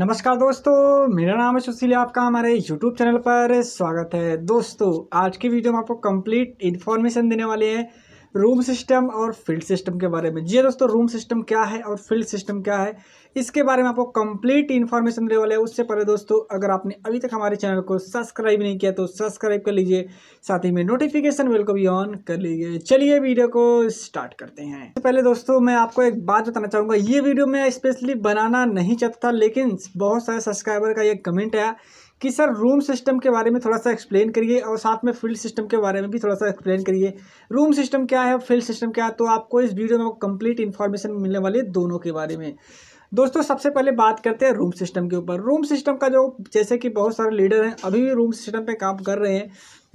नमस्कार दोस्तों मेरा नाम है सुशील आपका हमारे यूट्यूब चैनल पर स्वागत है दोस्तों आज की वीडियो में आपको कंप्लीट इन्फॉर्मेशन देने वाली है रूम सिस्टम और फील्ड सिस्टम के बारे में जी हाँ दोस्तों रूम सिस्टम क्या है और फील्ड सिस्टम क्या है इसके बारे में आपको कंप्लीट इन्फॉर्मेशन देने वाले है उससे पहले दोस्तों अगर आपने अभी तक हमारे चैनल को सब्सक्राइब नहीं किया तो सब्सक्राइब कर लीजिए साथ ही में नोटिफिकेशन बेल को भी ऑन कर लीजिए चलिए वीडियो को स्टार्ट करते हैं पहले दोस्तों मैं आपको एक बात बताना चाहूँगा ये वीडियो मैं स्पेशली बनाना नहीं चाहता था लेकिन बहुत सारे सब्सक्राइबर का ये कमेंट आया कि सर रूम सिस्टम के बारे में थोड़ा सा एक्सप्लेन करिए और साथ में फील्ड सिस्टम के बारे में भी थोड़ा सा एक्सप्लेन करिए रूम सिस्टम क्या है फील्ड सिस्टम क्या है तो आपको इस वीडियो में कंप्लीट इन्फॉर्मेशन मिलने वाली है दोनों के बारे में दोस्तों सबसे पहले बात करते हैं रूम सिस्टम के ऊपर रूम सिस्टम का जो जैसे कि बहुत सारे लीडर हैं अभी भी रूम सिस्टम पर काम कर रहे हैं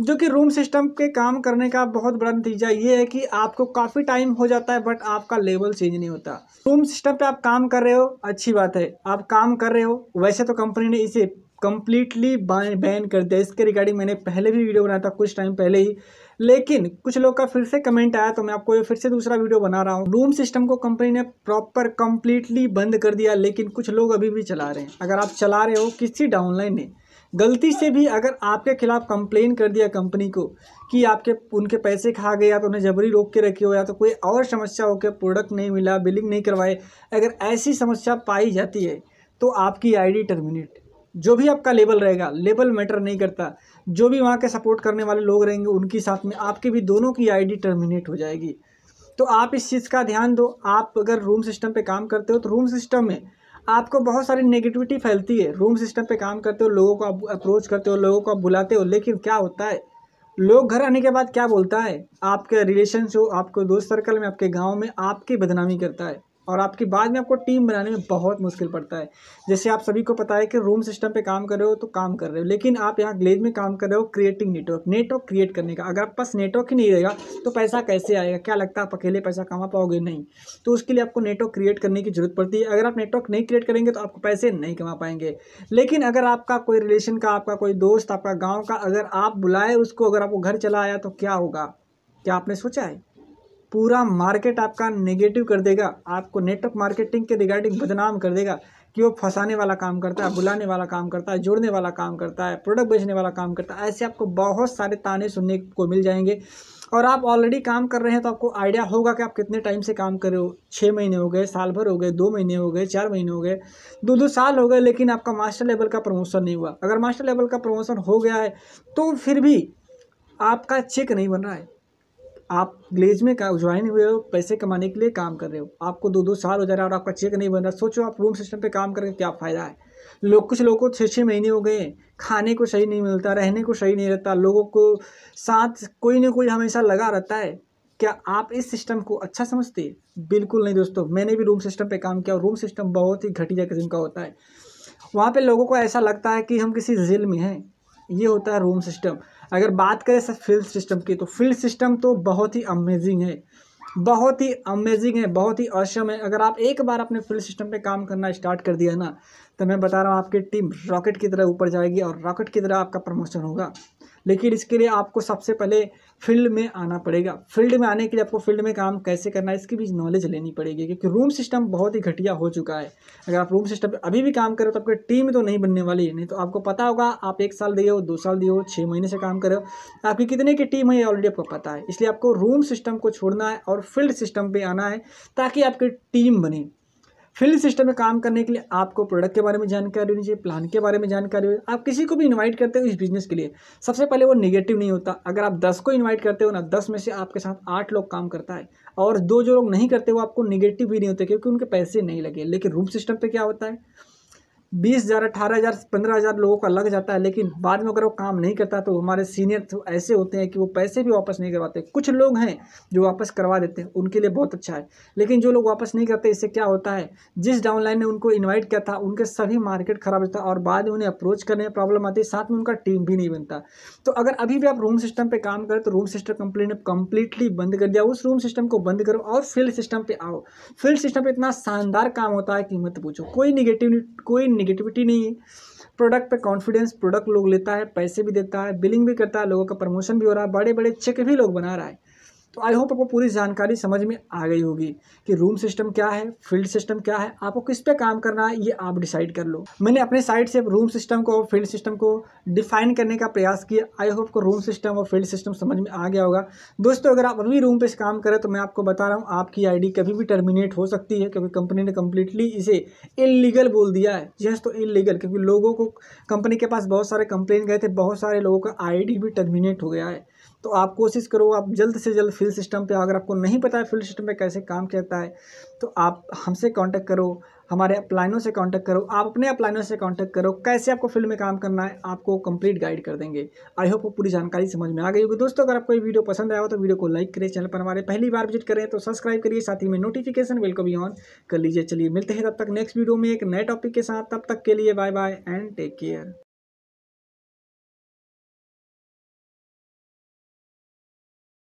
जो कि रूम सिस्टम के काम करने का बहुत बड़ा नतीजा ये है कि आपको काफ़ी टाइम हो जाता है बट आपका लेवल चेंज नहीं होता रूम सिस्टम पे आप काम कर रहे हो अच्छी बात है आप काम कर रहे हो वैसे तो कंपनी ने इसे कम्प्लीटली बैन कर दिया इसके रिगार्डिंग मैंने पहले भी वीडियो बनाया था कुछ टाइम पहले ही लेकिन कुछ लोग का फिर से कमेंट आया तो मैं आपको ये फिर से दूसरा वीडियो बना रहा हूँ रूम सिस्टम को कंपनी ने प्रॉपर कम्प्लीटली बंद कर दिया लेकिन कुछ लोग अभी भी चला रहे हैं अगर आप चला रहे हो किसी डाउनलाइन ने गलती से भी अगर आपके खिलाफ कंप्लेन कर दिया कंपनी को कि आपके उनके पैसे खा गए या तो उन्हें जबरी रोक के रखे हो या तो कोई और समस्या हो के प्रोडक्ट नहीं मिला बिलिंग नहीं करवाए अगर ऐसी समस्या पाई जाती है तो आपकी आईडी टर्मिनेट जो भी आपका लेबल रहेगा लेबल मैटर नहीं करता जो भी वहाँ के सपोर्ट करने वाले लोग रहेंगे उनके साथ में आपके भी दोनों की आईडी टर्मिनेट हो जाएगी तो आप इस चीज़ का ध्यान दो आप अगर रूम सिस्टम पे काम करते हो तो रूम सिस्टम में आपको बहुत सारी नेगेटिविटी फैलती है रूम सिस्टम पे काम करते हो लोगों को आप अप्रोच करते हो लोगों को आप बुलाते हो लेकिन क्या होता है लोग घर आने के बाद क्या बोलता है आपके रिलेशन हो आपके दोस्त सर्कल में आपके गाँव में आपकी बदनामी करता है और आपकी बाद में आपको टीम बनाने में बहुत मुश्किल पड़ता है जैसे आप सभी को पता है कि रूम सिस्टम पे काम कर रहे हो तो काम कर रहे हो लेकिन आप यहाँ ग्लेज में काम कर रहे हो क्रिएटिंग नेटवर्क नेटवर्क क्रिएट करने का अगर आप पास नेटवर्क ही नहीं रहेगा तो पैसा कैसे आएगा क्या लगता है आप अकेले पैसा कमा पाओगे नहीं तो उसके लिए आपको नेटवर्क क्रिएट करने की जरूरत पड़ती है अगर आप नेटवर्क नहीं क्रिएट करेंगे तो आपको पैसे नहीं कमा पाएंगे लेकिन अगर आपका कोई रिलेशन का आपका कोई दोस्त आपका गाँव का अगर आप बुलाए उसको अगर आपको घर चला आया तो क्या होगा क्या आपने सोचा है पूरा मार्केट आपका नेगेटिव कर देगा आपको नेटवर्क मार्केटिंग के रिगार्डिंग बदनाम कर देगा कि वो फंसाने वाला काम करता है बुलाने वाला काम करता है जोड़ने वाला काम करता है प्रोडक्ट बेचने वाला काम करता है ऐसे आपको बहुत सारे ताने सुनने को मिल जाएंगे और आप ऑलरेडी काम कर रहे हैं तो आपको आइडिया होगा कि आप कितने टाइम से काम कर रहे हो छः महीने हो गए साल भर हो गए दो महीने हो गए चार महीने हो गए दो दो साल हो गए लेकिन आपका मास्टर लेवल का प्रमोशन नहीं हुआ अगर मास्टर लेवल का प्रमोशन हो गया है तो फिर भी आपका चेक नहीं बन रहा है आप ग्लेज में ज्वाइन हुए हो पैसे कमाने के लिए काम कर रहे हो आपको दो दो साल हो जा रहा है और आपका चेक नहीं बन रहा सोचो आप रूम सिस्टम पे काम करके क्या फ़ायदा है लोग कुछ लोगों को छः छः महीने हो गए खाने को सही नहीं मिलता रहने को सही नहीं रहता लोगों को साथ कोई ना कोई हमेशा लगा रहता है क्या आप इस सिस्टम को अच्छा समझते बिल्कुल नहीं दोस्तों मैंने भी रूम सिस्टम पर काम किया और रूम सिस्टम बहुत ही घटिया किस्म का होता है वहाँ पर लोगों को ऐसा लगता है कि हम किसी जेल में हैं ये होता है रूम सिस्टम अगर बात करें सर फील्ड सिस्टम की तो फील्ड सिस्टम तो बहुत ही अमेजिंग है बहुत ही अमेजिंग है बहुत ही अवश्यम है अगर आप एक बार अपने फील्ड सिस्टम पे काम करना स्टार्ट कर दिया ना तो मैं बता रहा हूँ आपकी टीम रॉकेट की तरह ऊपर जाएगी और रॉकेट की तरह आपका प्रमोशन होगा लेकिन इसके लिए आपको सबसे पहले फील्ड में आना पड़ेगा फील्ड में आने के लिए आपको फील्ड में काम कैसे करना है इसकी भी नॉलेज लेनी पड़ेगी क्योंकि रूम सिस्टम बहुत ही घटिया हो चुका है अगर आप रूम सिस्टम अभी भी काम करो तो आपकी टीम तो नहीं बनने वाली है नहीं तो आपको पता होगा आप एक साल दिए हो दो साल दिए हो छः महीने से काम करो हो आपकी कितने की टीम है ये ऑलरेडी आपको पता है इसलिए आपको रूम सिस्टम को छोड़ना है और फील्ड सिस्टम पर आना है ताकि आपकी टीम बने फील्ड सिस्टम में काम करने के लिए आपको प्रोडक्ट के बारे में जानकारी होनी चाहिए प्लान के बारे में जानकारी होनी आप किसी को भी इन्वाइट करते हो इस बिजनेस के लिए सबसे पहले वो निगेटिव नहीं होता अगर आप दस को इन्वाइट करते हो ना दस में से आपके साथ आठ लोग काम करता है और दो जो लोग नहीं करते वो आपको निगेटिव भी नहीं होते क्योंकि उनके पैसे नहीं लगे लेकिन रूम सिस्टम पर क्या होता है बीस हज़ार अठारह हज़ार पंद्रह हज़ार लोगों का लग जाता है लेकिन बाद में अगर वो काम नहीं करता तो हमारे सीनियर तो ऐसे होते हैं कि वो पैसे भी वापस नहीं करवाते कुछ लोग हैं जो वापस करवा देते हैं उनके लिए बहुत अच्छा है लेकिन जो लोग वापस नहीं करते इससे क्या होता है जिस डाउनलाइन ने उनको इन्वाइट किया था उनके सभी मार्केट खराब होता और बाद में उन्हें अप्रोच करने में प्रॉब्लम आती है साथ में उनका टीम भी नहीं बनता तो अगर अभी भी आप रूम सिस्टम पर काम करें तो रूम सिस्टम कंपनी ने कंप्लीटली बंद कर दिया उस रूम सिस्टम को बंद करो और फील्ड सिस्टम पर आओ फील्ड सिस्टम पर इतना शानदार काम होता है कि मत पूछो कोई निगेटिव कोई निगेटिविटी नहीं है प्रोडक्ट पे कॉन्फिडेंस प्रोडक्ट लोग लेता है पैसे भी देता है बिलिंग भी करता है लोगों का प्रमोशन भी हो रहा है बड़े बड़े चेक भी लोग बना रहा है तो आई होप आपको पूरी जानकारी समझ में आ गई होगी कि रूम सिस्टम क्या है फील्ड सिस्टम क्या है आपको किस पे काम करना है ये आप डिसाइड कर लो मैंने अपने साइड से रूम सिस्टम को फील्ड सिस्टम को डिफाइन करने का प्रयास किया आई होप को रूम सिस्टम और फील्ड सिस्टम समझ में आ गया होगा दोस्तों अगर आप अभी रूम पे काम करें तो मैं आपको बता रहा हूँ आपकी आई कभी भी टर्मिनेट हो सकती है क्योंकि कंपनी ने कम्प्लीटली इसे इलीगल बोल दिया है जी तो इलीगल क्योंकि लोगों को कंपनी के पास बहुत सारे कंप्लेन गए थे बहुत सारे लोगों का आई भी टर्मिनेट हो गया है तो आप कोशिश करो आप जल्द से जल्द फील्ड सिस्टम पे अगर आपको नहीं पता है फील्ड सिस्टम पे कैसे काम करता है तो आप हमसे कांटेक्ट करो हमारे अपलाइनों से कांटेक्ट करो आप अपने अपलाइनों से कांटेक्ट करो कैसे आपको फील्ड में काम करना है आपको कंप्लीट गाइड कर देंगे आई होप वो पूरी जानकारी समझ में आ गई होगी दोस्तों अगर आपको ये वीडियो पसंद आया हो तो वीडियो को लाइक करें चैनल पर हमारे पहली बार विजिट करें तो सब्सक्राइब करिए साथ ही में नोटिफिकेशन बिल को भी ऑन कर लीजिए चलिए मिलते हैं तब तक नेक्स्ट वीडियो में एक नए टॉपिक के साथ तब तक के लिए bye bye and take care